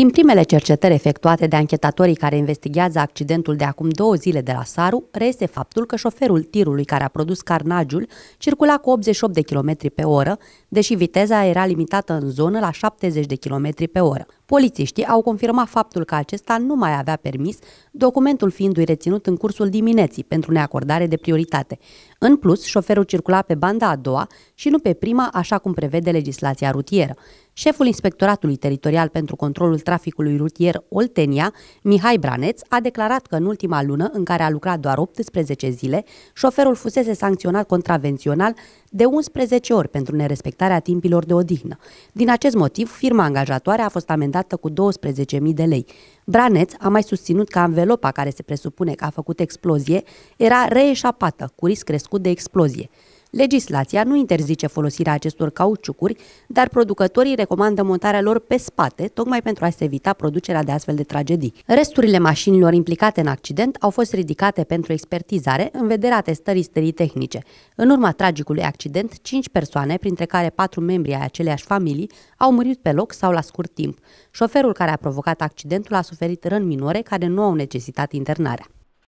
Din primele cercetări efectuate de anchetatorii care investigează accidentul de acum două zile de la Saru, reiese faptul că șoferul tirului care a produs carnajul circula cu 88 de km pe oră, deși viteza era limitată în zonă la 70 de km pe oră. Polițiștii au confirmat faptul că acesta nu mai avea permis, documentul fiindu-i reținut în cursul dimineții pentru neacordare de prioritate. În plus, șoferul circula pe banda a doua și nu pe prima, așa cum prevede legislația rutieră. Șeful Inspectoratului Teritorial pentru Controlul Traficului Rutier Oltenia, Mihai Braneț, a declarat că în ultima lună, în care a lucrat doar 18 zile, șoferul fusese sancționat contravențional de 11 ori pentru nerespectarea timpilor de odihnă. Din acest motiv, firma angajatoare a fost amendată cu 12.000 de lei. Braneț a mai susținut că anvelopa care se presupune că a făcut explozie era reeșapată, cu risc crescut de explozie. Legislația nu interzice folosirea acestor cauciucuri, dar producătorii recomandă montarea lor pe spate, tocmai pentru a se evita producerea de astfel de tragedii. Resturile mașinilor implicate în accident au fost ridicate pentru expertizare în vederea testării stării tehnice. În urma tragicului accident, 5 persoane, printre care 4 membri ai aceleași familii, au murit pe loc sau la scurt timp. Șoferul care a provocat accidentul a suferit răni minore care nu au necesitat internarea.